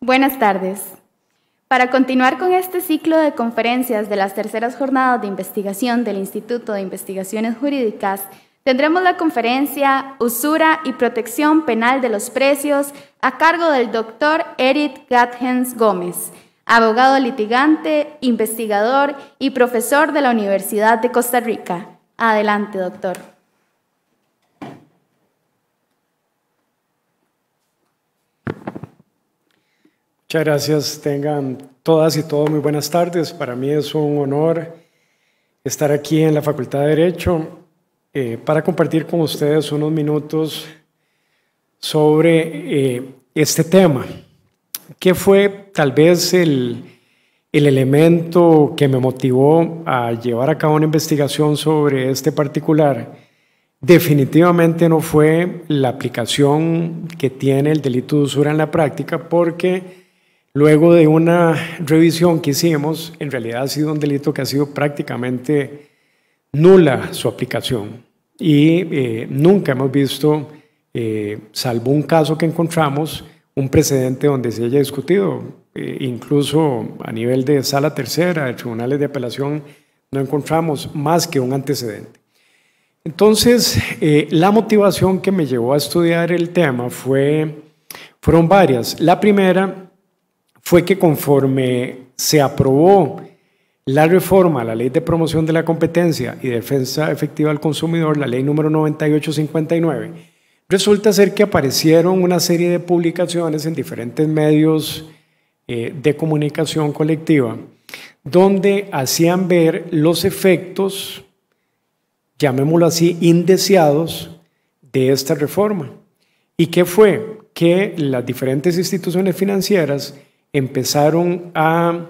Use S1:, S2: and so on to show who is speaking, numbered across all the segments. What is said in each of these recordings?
S1: Buenas tardes. Para continuar con este ciclo de conferencias de las terceras jornadas de investigación del Instituto de Investigaciones Jurídicas, tendremos la conferencia Usura y Protección Penal de los Precios a cargo del doctor Eric Gathens Gómez, abogado litigante, investigador y profesor de la Universidad de Costa Rica. Adelante, doctor. Muchas gracias. Tengan todas y todos muy buenas tardes. Para mí es un honor estar aquí en la Facultad de Derecho eh, para compartir con ustedes unos minutos sobre eh, este tema. que fue tal vez el, el elemento que me motivó a llevar a cabo una investigación sobre este particular? Definitivamente no fue la aplicación que tiene el delito de usura en la práctica porque Luego de una revisión que hicimos, en realidad ha sido un delito que ha sido prácticamente nula su aplicación y eh, nunca hemos visto, eh, salvo un caso que encontramos, un precedente donde se haya discutido, eh, incluso a nivel de sala tercera, de tribunales de apelación, no encontramos más que un antecedente. Entonces, la motivación que me llevó a estudiar el tema fue, fueron varias. La primera fue que conforme se aprobó la reforma la Ley de Promoción de la Competencia y Defensa Efectiva del Consumidor, la Ley número 9859, resulta ser que aparecieron una serie de publicaciones en diferentes medios eh, de comunicación colectiva donde hacían ver los efectos, llamémoslo así, indeseados de esta reforma. ¿Y qué fue? Que las diferentes instituciones financieras empezaron a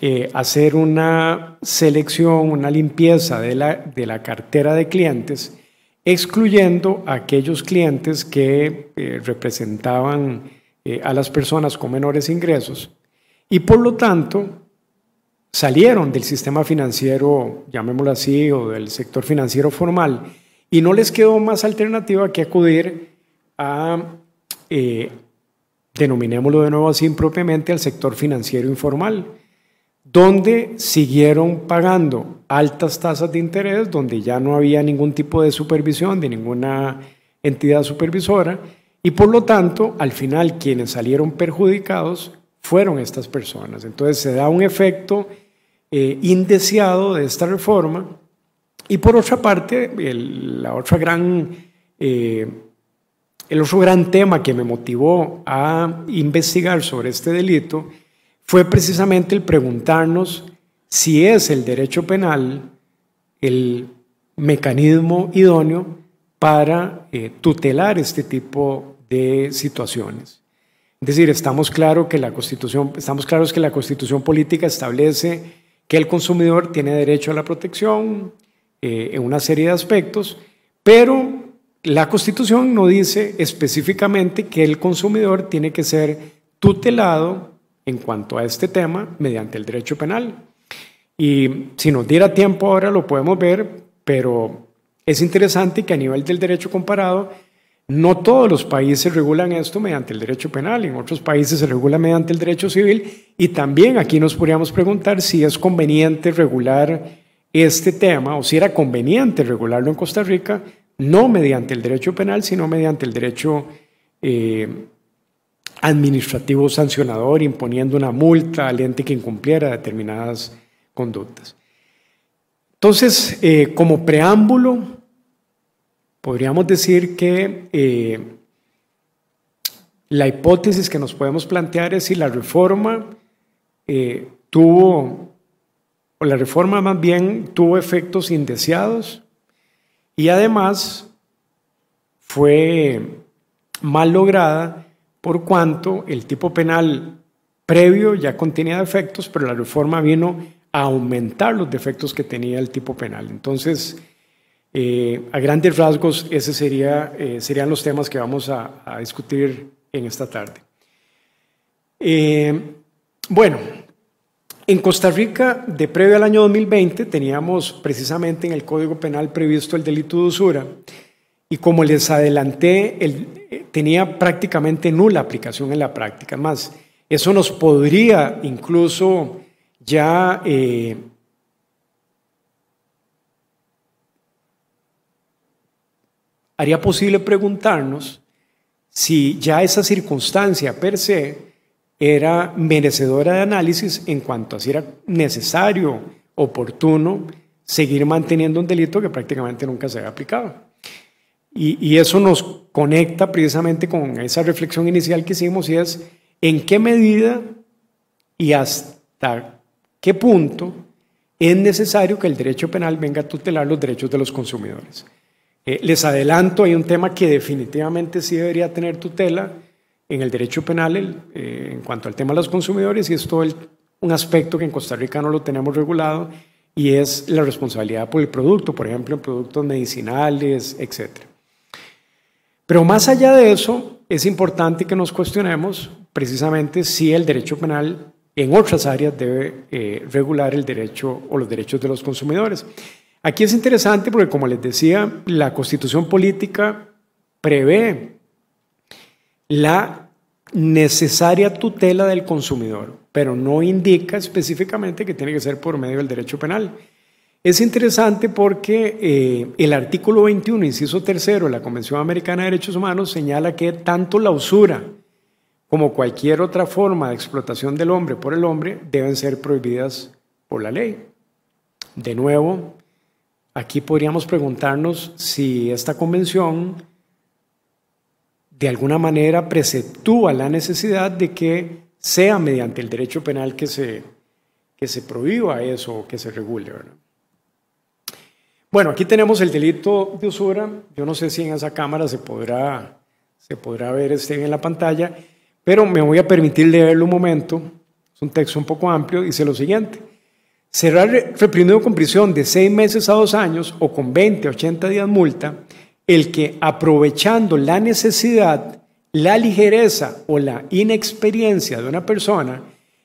S1: eh, hacer una selección, una limpieza de la, de la cartera de clientes, excluyendo a aquellos clientes que eh, representaban eh, a las personas con menores ingresos y por lo tanto salieron del sistema financiero, llamémoslo así, o del sector financiero formal, y no les quedó más alternativa que acudir a, denominémoslo de nuevo así impropiamente, al sector financiero informal, donde siguieron pagando altas tasas de interés, donde ya no había ningún tipo de supervisión de ninguna entidad supervisora, y por lo tanto, al final quienes salieron perjudicados fueron estas personas. Entonces se da un efecto eh, indeseado de esta reforma. Y por otra parte, la otra gran eh, el otro gran tema que me motivó a investigar sobre este delito fue precisamente el preguntarnos si es el derecho penal el mecanismo idóneo para eh, tutelar este tipo de situaciones. Es decir, estamos que la Constitución, estamos claros que la Constitución política establece que el consumidor tiene derecho a la protección eh, en una serie de aspectos, pero la Constitución no dice específicamente que el consumidor tiene que ser tutelado en cuanto a este tema mediante el derecho penal. Y si nos diera tiempo ahora lo podemos ver, pero es interesante que a nivel del derecho comparado, no todos los países regulan esto mediante el derecho penal, en otros países se regula mediante el derecho civil y también aquí nos podríamos preguntar si es conveniente regular este tema o si era conveniente regularlo en Costa Rica no mediante el derecho penal, sino mediante el derecho eh, administrativo sancionador, imponiendo una multa al ente que incumpliera determinadas conductas. Entonces, eh, como preámbulo, podríamos decir que eh, la hipótesis que nos podemos plantear es si la reforma tuvo, o la reforma más bien tuvo efectos indeseados y además fue mal lograda por cuanto el tipo penal previo ya contenía defectos, pero la reforma vino a aumentar los defectos que tenía el tipo penal. Entonces, eh, a grandes rasgos, esos sería, eh, serían los temas que vamos a, discutir en esta tarde. Eh, bueno, en Costa Rica, de previo al año 2020, teníamos precisamente en el Código Penal previsto el delito de usura y como les adelanté, eh, tenía prácticamente nula aplicación en la práctica. Más, eso nos podría incluso ya eh, haría posible preguntarnos si ya esa circunstancia per se era merecedora de análisis en cuanto a si era necesario, oportuno, seguir manteniendo un delito que prácticamente nunca se había aplicado. Y, eso nos conecta precisamente con esa reflexión inicial que hicimos y es en qué medida y hasta qué punto es necesario que el derecho penal venga a tutelar los derechos de los consumidores. Eh, les adelanto, hay un tema que definitivamente sí debería tener tutela, en el derecho penal eh, en cuanto al tema de los consumidores y es todo un aspecto que en Costa Rica no lo tenemos regulado y es la responsabilidad por el producto, por ejemplo, en productos medicinales, etc. Pero más allá de eso, es importante que nos cuestionemos precisamente si el derecho penal en otras áreas debe eh, regular el derecho o los derechos de los consumidores. Aquí es interesante porque, como les decía, la constitución política prevé la necesaria tutela del consumidor, pero no indica específicamente que tiene que ser por medio del derecho penal. Es interesante porque eh, el artículo 21, inciso tercero de la Convención Americana de Derechos Humanos señala que tanto la usura como cualquier otra forma de explotación del hombre por el hombre deben ser prohibidas por la ley. De nuevo, aquí podríamos preguntarnos si esta convención de alguna manera preceptúa la necesidad de que sea mediante el derecho penal que se, que se prohíba eso o que se regule. Bueno, aquí tenemos el delito de usura. Yo no sé si en esa cámara se podrá, se podrá ver este en la pantalla, pero me voy a permitir leerlo un momento. Es un texto un poco amplio. Dice lo siguiente. Será reprimido con prisión de seis meses a dos años o con 20, 80 días multa el que aprovechando la necesidad, la ligereza o la inexperiencia de una persona,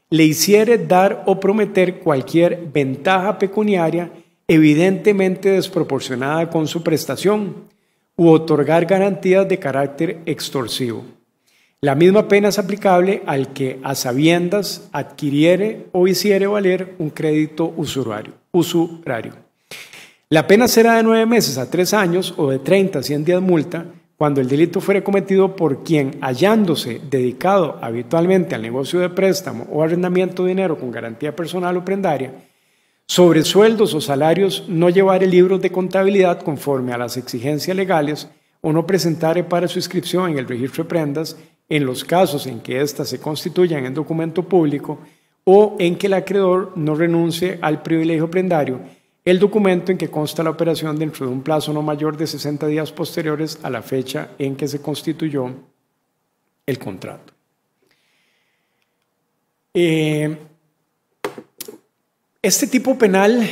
S1: le hiciere dar o prometer cualquier ventaja pecuniaria evidentemente desproporcionada con su prestación u otorgar garantías de carácter extorsivo. La misma pena es aplicable al que a sabiendas adquiriere o hiciere valer un crédito usurario. usurario. La pena será de nueve meses a tres años o de 30 a 100 días multa cuando el delito fuere cometido por quien, hallándose dedicado habitualmente al negocio de préstamo o arrendamiento de dinero con garantía personal o prendaria, sobre sueldos o salarios no llevare libros de contabilidad conforme a las exigencias legales o no presentare para su inscripción en el registro de prendas en los casos en que éstas se constituyan en documento público o en que el acreedor no renuncie al privilegio prendario el documento en que consta la operación dentro de un plazo no mayor de 60 días posteriores a la fecha en que se constituyó el contrato. Eh, este tipo penal,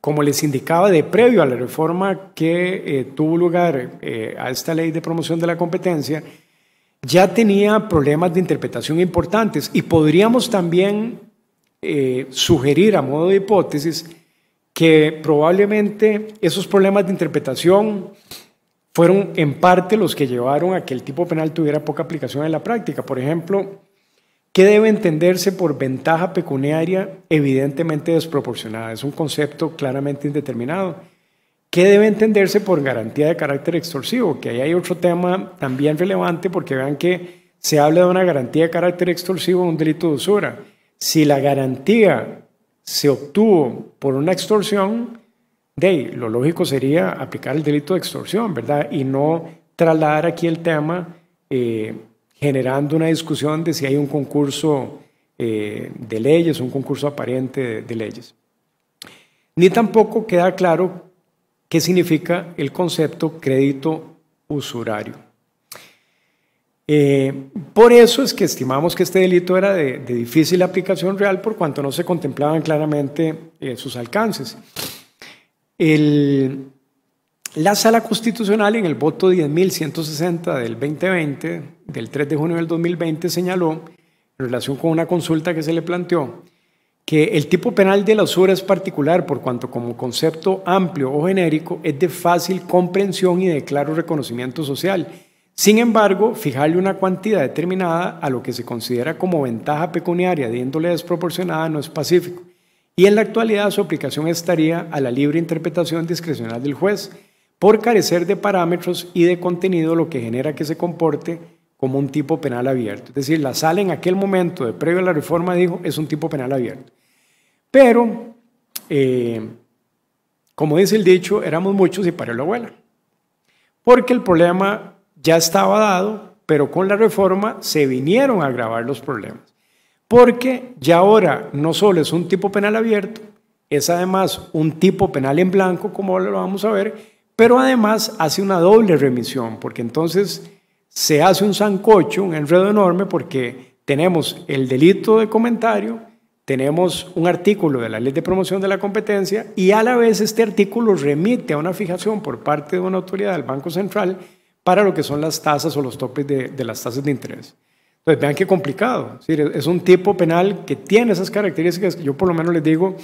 S1: como les indicaba de previo a la reforma que eh, tuvo lugar eh, a esta ley de promoción de la competencia, ya tenía problemas de interpretación importantes y podríamos también sugerir a modo de hipótesis que probablemente esos problemas de interpretación fueron en parte los que llevaron a que el tipo penal tuviera poca aplicación en la práctica. Por ejemplo, ¿qué debe entenderse por ventaja pecuniaria evidentemente desproporcionada? Es un concepto claramente indeterminado. ¿Qué debe entenderse por garantía de carácter extorsivo? Que ahí hay otro tema también relevante porque vean que se habla de una garantía de carácter extorsivo en un delito de usura. Si la garantía se obtuvo por una extorsión, de lo lógico sería aplicar el delito de extorsión, ¿verdad? Y no trasladar aquí el tema eh, generando una discusión de si hay un concurso eh, de leyes, un concurso aparente de leyes. Ni tampoco queda claro qué significa el concepto crédito usurario. Eh, por eso es que estimamos que este delito era de, difícil aplicación real por cuanto no se contemplaban claramente eh, sus alcances. la Sala Constitucional en el voto 10.160 del 2020, del 3 de junio del 2020, señaló, en relación con una consulta que se le planteó, que el tipo penal de la usura es particular por cuanto como concepto amplio o genérico es de fácil comprensión y de claro reconocimiento social sin embargo, fijarle una cantidad determinada a lo que se considera como ventaja pecuniaria diéndole desproporcionada no es pacífico, y en la actualidad su aplicación estaría a la libre interpretación discrecional del juez, por carecer de parámetros y de contenido, lo que genera que se comporte como un tipo penal abierto. Es decir, la sala en aquel momento, de previo a la reforma, dijo, es un tipo penal abierto. Pero, eh, como dice el dicho, éramos muchos y parió la abuela. Porque el problema ya estaba dado, pero con la reforma se vinieron a agravar los problemas. Porque ya ahora no solo es un tipo penal abierto, es además un tipo penal en blanco, como lo vamos a ver, pero además hace una doble remisión, porque entonces se hace un zancocho, un enredo enorme, porque tenemos el delito de comentario, tenemos un artículo de la ley de promoción de la competencia y a la vez este artículo remite a una fijación por parte de una autoridad del Banco Central para lo que son las tasas o los topes de, las tasas de interés. Entonces, vean qué complicado. Es, un tipo penal que tiene esas características yo por lo menos les digo,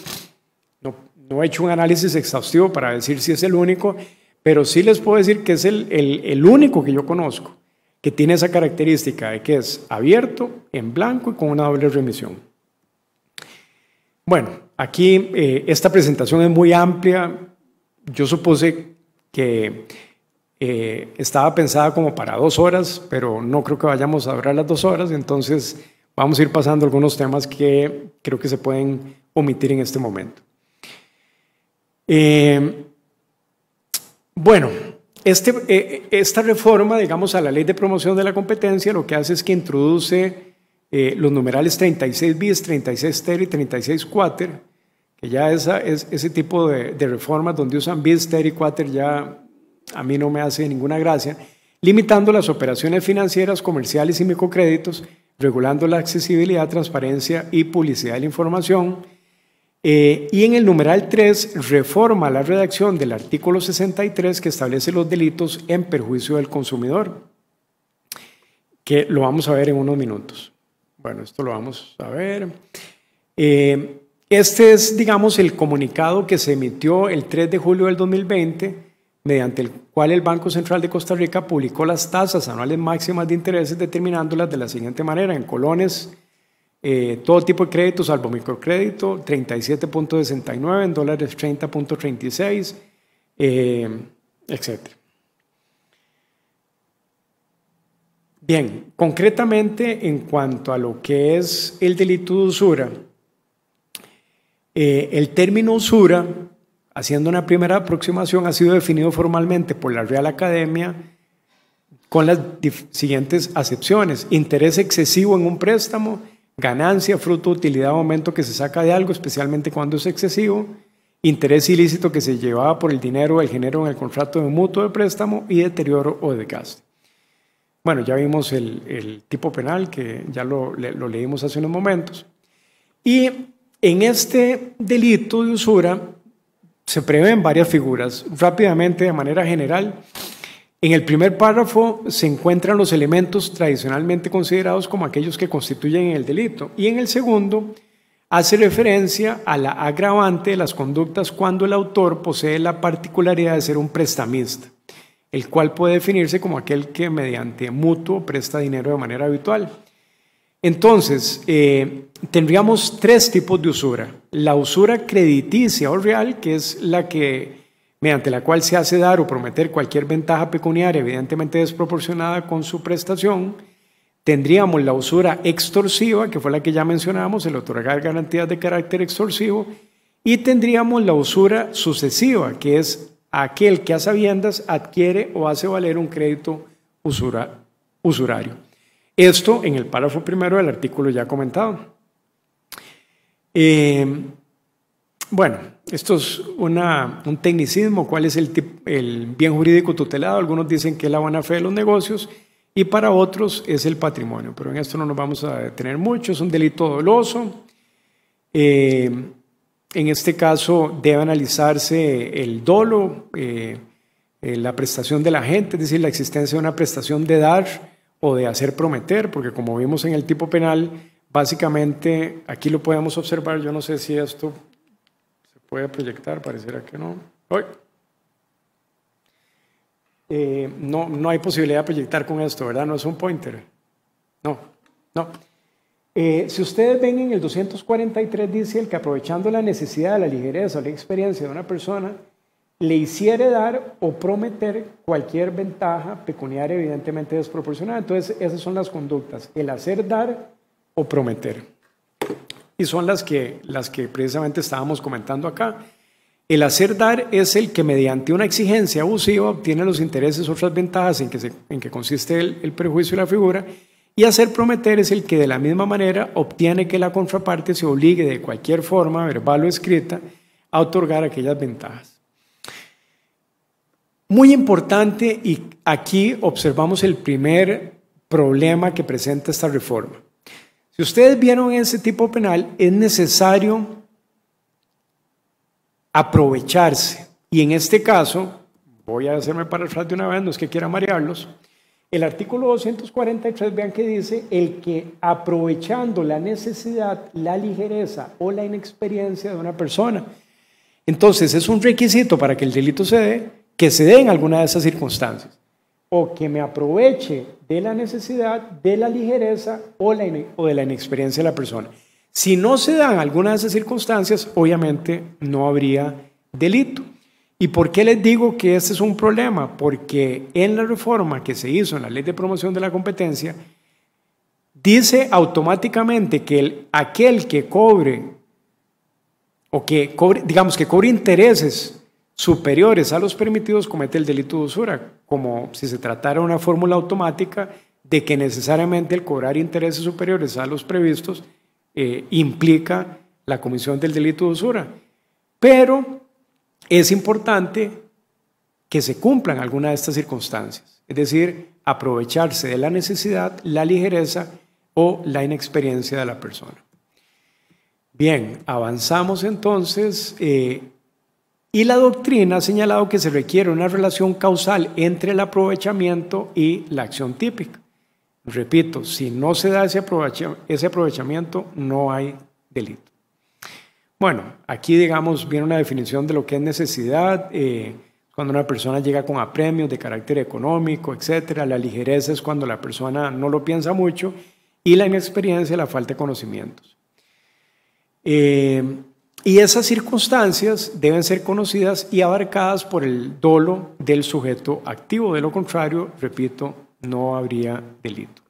S1: no, he hecho un análisis exhaustivo para decir si es el único, pero sí les puedo decir que es el, único que yo conozco que tiene esa característica de que es abierto, en blanco y con una doble remisión. Bueno, aquí eh, esta presentación es muy amplia. Yo supuse que eh, estaba pensada como para dos horas, pero no creo que vayamos a durar las dos horas, entonces vamos a ir pasando algunos temas que creo que se pueden omitir en este momento. Eh, bueno, este, eh, esta reforma, digamos, a la ley de promoción de la competencia lo que hace es que introduce los numerales 36 bis, 36 ter y 36 quarter, que ya es, ese tipo de, reformas donde usan bis, ter y Quater ya a mí no me hace ninguna gracia, limitando las operaciones financieras, comerciales y microcréditos, regulando la accesibilidad, transparencia y publicidad de la información. Eh, y en el numeral 3 reforma la redacción del artículo 63 que establece los delitos en perjuicio del consumidor, que lo vamos a ver en unos minutos. Bueno, esto lo vamos a ver. Eh, este es, digamos, el comunicado que se emitió el 3 de julio del 2020 mediante el cual el Banco Central de Costa Rica publicó las tasas anuales máximas de intereses determinándolas de la siguiente manera, en colones, eh, todo tipo de créditos, salvo microcrédito, 37.69, en dólares 30.36, eh, etc. Bien, concretamente en cuanto a lo que es el delito de usura, eh, el término usura haciendo una primera aproximación, ha sido definido formalmente por la Real Academia con las siguientes acepciones. Interés excesivo en un préstamo, ganancia, fruto, utilidad aumento que se saca de algo, especialmente cuando es excesivo, interés ilícito que se llevaba por el dinero o el género en el contrato de mutuo de préstamo y deterioro o desgaste. Bueno, ya vimos el, tipo penal que ya lo, lo leímos hace unos momentos. Y en este delito de usura se prevén varias figuras. Rápidamente, de manera general, en el primer párrafo se encuentran los elementos tradicionalmente considerados como aquellos que constituyen el delito y en el segundo hace referencia a la agravante de las conductas cuando el autor posee la particularidad de ser un prestamista, el cual puede definirse como aquel que mediante mutuo presta dinero de manera habitual. Entonces, eh, tendríamos tres tipos de usura. La usura crediticia o real, que es la que mediante la cual se hace dar o prometer cualquier ventaja pecuniaria evidentemente desproporcionada con su prestación. Tendríamos la usura extorsiva, que fue la que ya mencionábamos, el otorgar garantías de carácter extorsivo. Y tendríamos la usura sucesiva, que es aquel que a sabiendas adquiere o hace valer un crédito usura, usurario. Esto en el párrafo primero del artículo ya comentado. Em, bueno, esto es un tecnicismo, cuál es el, bien jurídico tutelado. Algunos dicen que es la buena fe de los negocios y para otros es el patrimonio, pero en esto no nos vamos a detener mucho, es un delito doloso. Em, en este caso debe analizarse el dolo, eh, eh, la prestación de la gente, es decir, la existencia de una prestación de dar o de hacer prometer, porque como vimos en el tipo penal, básicamente aquí lo podemos observar, yo no sé si esto se puede proyectar, parecerá que no. Eh, no, no hay posibilidad de proyectar con esto, ¿verdad? No es un pointer. No, no. Eh, si ustedes ven en el 243 dice el que aprovechando la necesidad, la ligereza o la experiencia de una persona, le hiciere dar o prometer cualquier ventaja pecuniaria evidentemente desproporcionada. Entonces, esas son las conductas, el hacer dar o prometer. Y son las que, las que precisamente estábamos comentando acá. El hacer dar es el que mediante una exigencia abusiva obtiene los intereses o otras ventajas en que, en que consiste el, el prejuicio y la figura. Y hacer prometer es el que de la misma manera obtiene que la contraparte se obligue de cualquier forma, verbal o escrita, a otorgar aquellas ventajas. Muy importante, y aquí observamos el primer problema que presenta esta reforma. Si ustedes vieron ese tipo penal, es necesario aprovecharse. Y en este caso, voy a hacerme para el de una vez, no es que quiera marearlos, el artículo 243, vean que dice, el que aprovechando la necesidad, la ligereza o la inexperiencia de una persona. Entonces, es un requisito para que el delito se dé que se dé en alguna de esas circunstancias o que me aproveche de la necesidad, de la ligereza o, de la inexperiencia de la persona. Si no se dan alguna de esas circunstancias, obviamente no habría delito. ¿Y por qué les digo que este es un problema? Porque en la reforma que se hizo en la ley de promoción de la competencia, dice automáticamente que aquel que cobre o que cobre, digamos que cobre intereses superiores a los permitidos, comete el delito de usura, como si se tratara una fórmula automática de que necesariamente el cobrar intereses superiores a los previstos eh, implica la comisión del delito de usura. Pero es importante que se cumplan algunas de estas circunstancias, es decir, aprovecharse de la necesidad, la ligereza o la inexperiencia de la persona. Bien, avanzamos entonces. Eh, y la doctrina ha señalado que se requiere una relación causal entre el aprovechamiento y la acción típica. Repito, si no se da ese aprovechamiento, no hay delito. Bueno, aquí digamos viene una definición de lo que es necesidad. Eh, cuando una persona llega con apremios de carácter económico, etcétera. La ligereza es cuando la persona no lo piensa mucho y la inexperiencia, la falta de conocimientos. Eh, y esas circunstancias deben ser conocidas y abarcadas por el dolo del sujeto activo. De lo contrario, repito, no habría delito.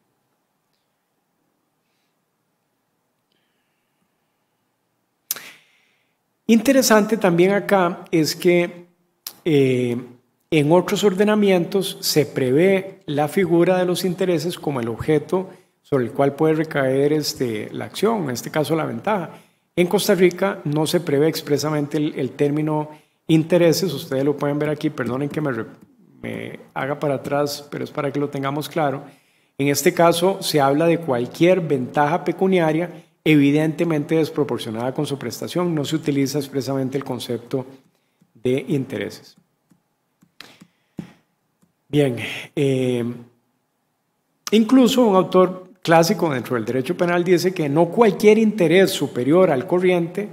S1: Interesante también acá es que eh, en otros ordenamientos se prevé la figura de los intereses como el objeto sobre el cual puede recaer este, la acción, en este caso la ventaja. En Costa Rica no se prevé expresamente el, término intereses, ustedes lo pueden ver aquí, perdonen que me, haga para atrás, pero es para que lo tengamos claro. En este caso se habla de cualquier ventaja pecuniaria evidentemente desproporcionada con su prestación, no se utiliza expresamente el concepto de intereses. Bien, eh, incluso un autor clásico dentro del derecho penal dice que no cualquier interés superior al corriente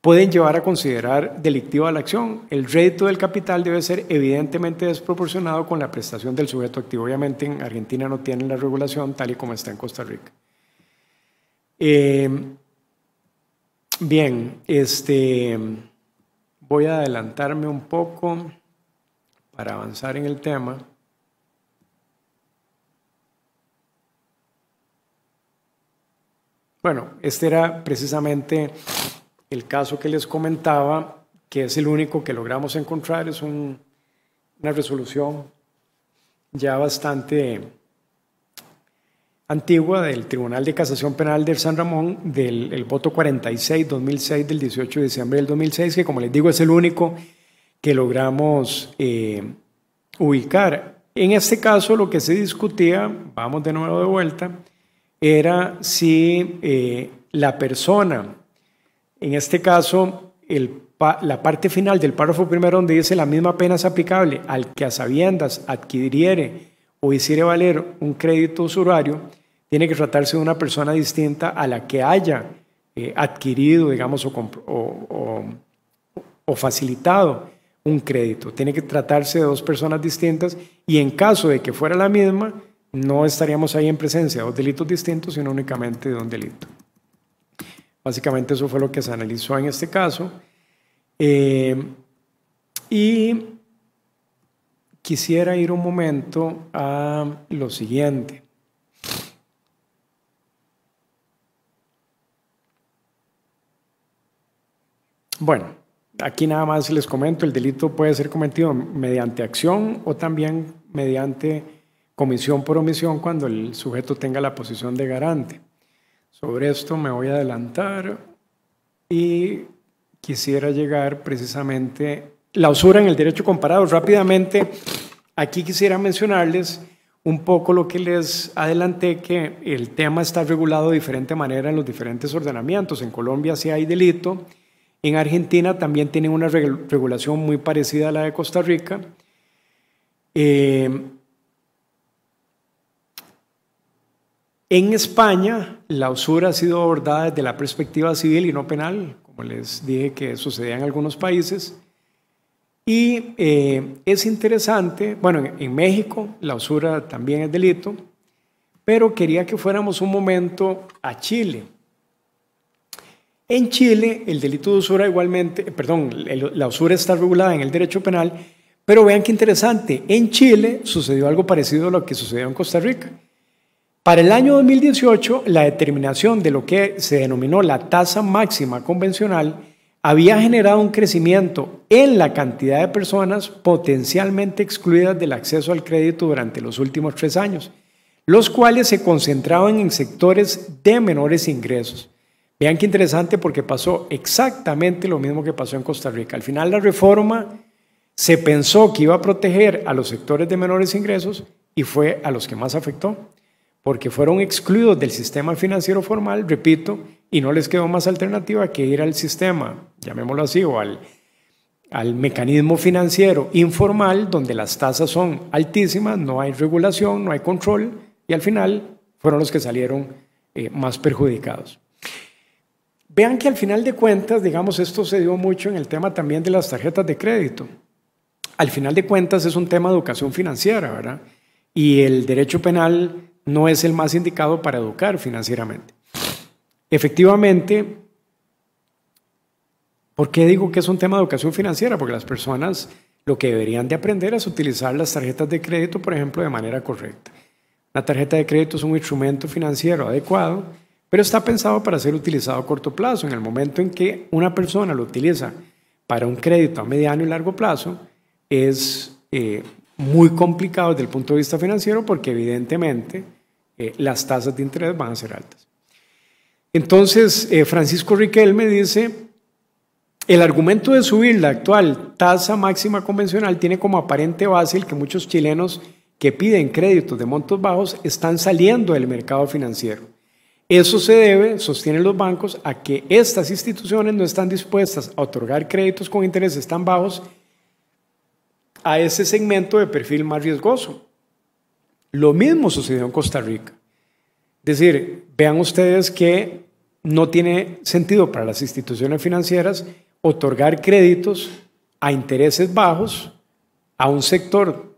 S1: pueden llevar a considerar delictiva la acción. El rédito del capital debe ser evidentemente desproporcionado con la prestación del sujeto activo. Obviamente en Argentina no tienen la regulación tal y como está en Costa Rica. Eh, bien, este, voy a adelantarme un poco para avanzar en el tema. Bueno, este era precisamente el caso que les comentaba, que es el único que logramos encontrar, es una resolución ya bastante antigua del Tribunal de Casación Penal de San Ramón del voto 46-2006 del 18 de diciembre del 2006, que como les digo es el único que logramos eh, ubicar. En este caso lo que se discutía, vamos de nuevo de vuelta, era si eh, la persona, en este caso, la parte final del párrafo primero donde dice la misma pena es aplicable al que a sabiendas adquiriere o hiciere valer un crédito usurario, tiene que tratarse de una persona distinta a la que haya eh, adquirido, digamos, o facilitado un crédito. Tiene que tratarse de dos personas distintas y en caso de que fuera la misma, no estaríamos ahí en presencia de dos delitos distintos, sino únicamente de un delito. Básicamente eso fue lo que se analizó en este caso. Eh, y quisiera ir un momento a lo siguiente. Bueno, aquí nada más les comento, el delito puede ser cometido mediante acción o también mediante comisión por omisión cuando el sujeto tenga la posición de garante. Sobre esto me voy a adelantar y quisiera llegar precisamente la usura en el derecho comparado. Rápidamente, aquí quisiera mencionarles un poco lo que les adelanté, que el tema está regulado de diferente manera en los diferentes ordenamientos. En Colombia sí hay delito, en Argentina también tienen una regulación muy parecida a la de Costa Rica. Eh, En España, la usura ha sido abordada desde la perspectiva civil y no penal, como les dije que sucedía en algunos países. Y eh, es interesante, bueno, en, México la usura también es delito, pero quería que fuéramos un momento a Chile. En Chile, el delito de usura igualmente, eh, perdón, la usura está regulada en el derecho penal, pero vean qué interesante, en Chile sucedió algo parecido a lo que sucedió en Costa Rica. Para el año 2018, la determinación de lo que se denominó la tasa máxima convencional había generado un crecimiento en la cantidad de personas potencialmente excluidas del acceso al crédito durante los últimos tres años, los cuales se concentraban en sectores de menores ingresos. Vean qué interesante porque pasó exactamente lo mismo que pasó en Costa Rica. Al final la reforma se pensó que iba a proteger a los sectores de menores ingresos y fue a los que más afectó porque fueron excluidos del sistema financiero formal, repito, y no les quedó más alternativa que ir al sistema, llamémoslo así, o al, al mecanismo financiero informal, donde las tasas son altísimas, no hay regulación, no hay control, y al final fueron los que salieron eh, más perjudicados. Vean que al final de cuentas, digamos, esto se dio mucho en el tema también de las tarjetas de crédito. Al final de cuentas es un tema de educación financiera, ¿verdad? Y el derecho penal no es el más indicado para educar financieramente. Efectivamente, ¿por qué digo que es un tema de educación financiera? Porque las personas lo que deberían de aprender es utilizar las tarjetas de crédito, por ejemplo, de manera correcta. La tarjeta de crédito es un instrumento financiero adecuado, pero está pensado para ser utilizado a corto plazo. En el momento en que una persona lo utiliza para un crédito a mediano y largo plazo, es eh, muy complicado desde el punto de vista financiero porque evidentemente eh, las tasas de interés van a ser altas. Entonces, eh, Francisco Riquelme dice, el argumento de subir la actual tasa máxima convencional tiene como aparente base el que muchos chilenos que piden créditos de montos bajos están saliendo del mercado financiero. Eso se debe, sostienen los bancos, a que estas instituciones no están dispuestas a otorgar créditos con intereses tan bajos a ese segmento de perfil más riesgoso. Lo mismo sucedió en Costa Rica. Es decir, vean ustedes que no tiene sentido para las instituciones financieras otorgar créditos a intereses bajos a un sector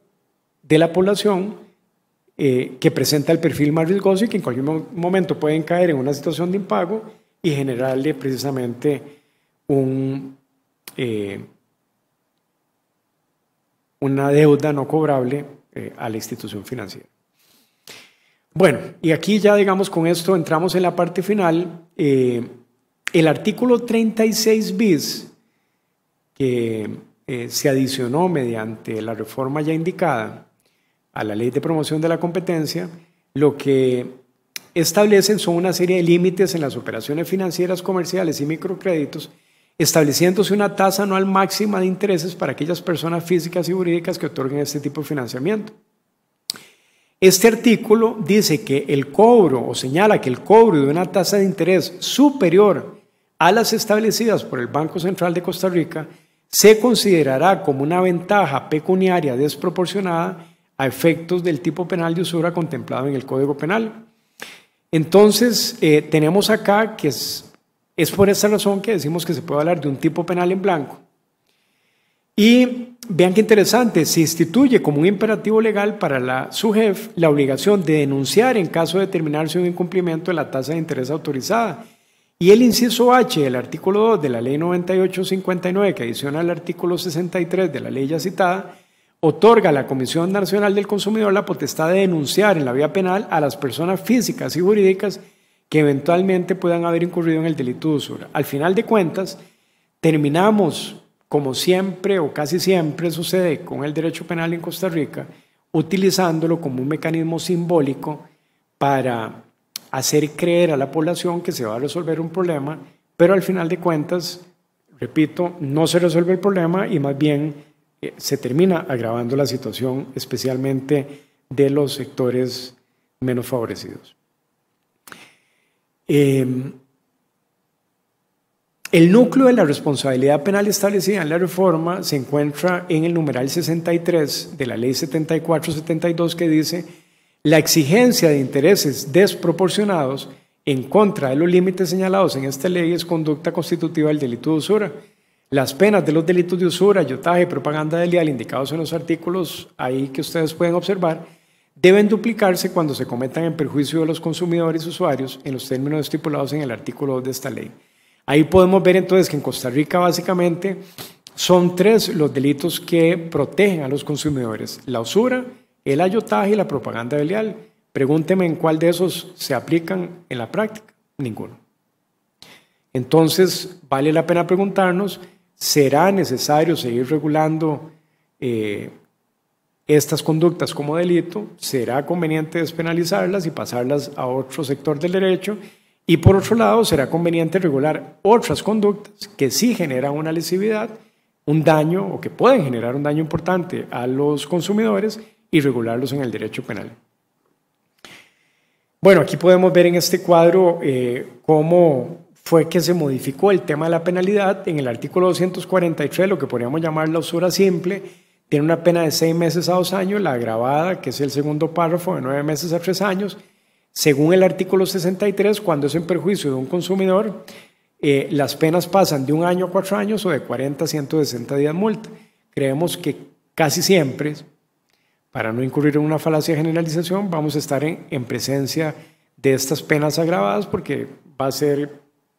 S1: de la población eh, que presenta el perfil más riesgoso y que en cualquier momento pueden caer en una situación de impago y generarle precisamente un, eh, una deuda no cobrable eh, a la institución financiera. Bueno, y aquí ya digamos con esto entramos en la parte final. Eh, el artículo 36 bis, que eh, se adicionó mediante la reforma ya indicada a la ley de promoción de la competencia, lo que establecen son una serie de límites en las operaciones financieras, comerciales y microcréditos estableciéndose una tasa anual máxima de intereses para aquellas personas físicas y jurídicas que otorguen este tipo de financiamiento. Este artículo dice que el cobro o señala que el cobro de una tasa de interés superior a las establecidas por el Banco Central de Costa Rica se considerará como una ventaja pecuniaria desproporcionada a efectos del tipo penal de usura contemplado en el Código Penal. Entonces, eh, tenemos acá que es, es por esa razón que decimos que se puede hablar de un tipo penal en blanco. Y vean qué interesante, se instituye como un imperativo legal para la SUGEF la obligación de denunciar en caso de determinarse un incumplimiento de la tasa de interés autorizada. Y el inciso H del artículo 2 de la ley 9859, que adiciona al artículo 63 de la ley ya citada, otorga a la Comisión Nacional del Consumidor la potestad de denunciar en la vía penal a las personas físicas y jurídicas que eventualmente puedan haber incurrido en el delito de usura. Al final de cuentas, terminamos, como siempre o casi siempre sucede con el derecho penal en Costa Rica, utilizándolo como un mecanismo simbólico para hacer creer a la población que se va a resolver un problema, pero al final de cuentas, repito, no se resuelve el problema y más bien eh, se termina agravando la situación, especialmente de los sectores menos favorecidos. Em, el núcleo de la responsabilidad penal establecida en la reforma se encuentra en el numeral 63 de la ley 74-72 que dice la exigencia de intereses desproporcionados en contra de los límites señalados en esta ley es conducta constitutiva del delito de usura. Las penas de los delitos de usura, yotaje, propaganda delial leal indicados en los artículos ahí que ustedes pueden observar deben duplicarse cuando se cometan en perjuicio de los consumidores y usuarios en los términos estipulados en el artículo 2 de esta ley. Ahí podemos ver entonces que en Costa Rica básicamente son tres los delitos que protegen a los consumidores, la usura, el ayotaje y la propaganda leal. Pregúnteme en cuál de esos se aplican en la práctica. Ninguno. Entonces, vale la pena preguntarnos, ¿será necesario seguir regulando eh, estas conductas como delito será conveniente despenalizarlas y pasarlas a otro sector del derecho y por otro lado será conveniente regular otras conductas que sí generan una lesividad, un daño o que pueden generar un daño importante a los consumidores y regularlos en el derecho penal. Bueno, aquí podemos ver en este cuadro eh, cómo fue que se modificó el tema de la penalidad en el artículo 243, lo que podríamos llamar la usura simple tiene una pena de seis meses a dos años, la agravada, que es el segundo párrafo, de nueve meses a tres años. Según el artículo 63, cuando es en perjuicio de un consumidor, eh, las penas pasan de un año a cuatro años o de 40 a 160 días multa. Creemos que casi siempre, para no incurrir en una falacia de generalización, vamos a estar en presencia de estas penas agravadas porque va a ser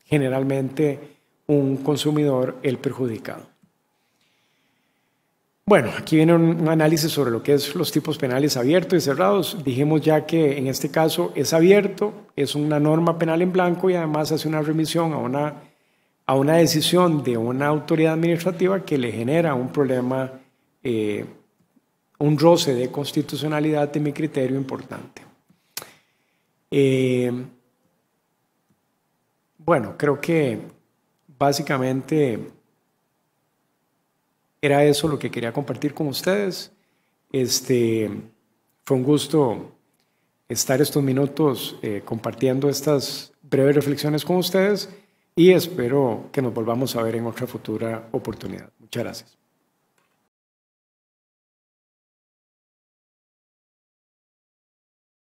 S1: generalmente un consumidor el perjudicado. Bueno, aquí viene un análisis sobre lo que es los tipos penales abiertos y cerrados. Dijimos ya que en este caso es abierto, es una norma penal en blanco y además hace una remisión a una, a una decisión de una autoridad administrativa que le genera un problema, eh, un roce de constitucionalidad de mi criterio importante. Eh, bueno, creo que básicamente era eso lo que quería compartir con ustedes. Este, fue un gusto estar estos minutos eh, compartiendo estas breves reflexiones con ustedes y espero que nos volvamos a ver en otra futura oportunidad. Muchas gracias.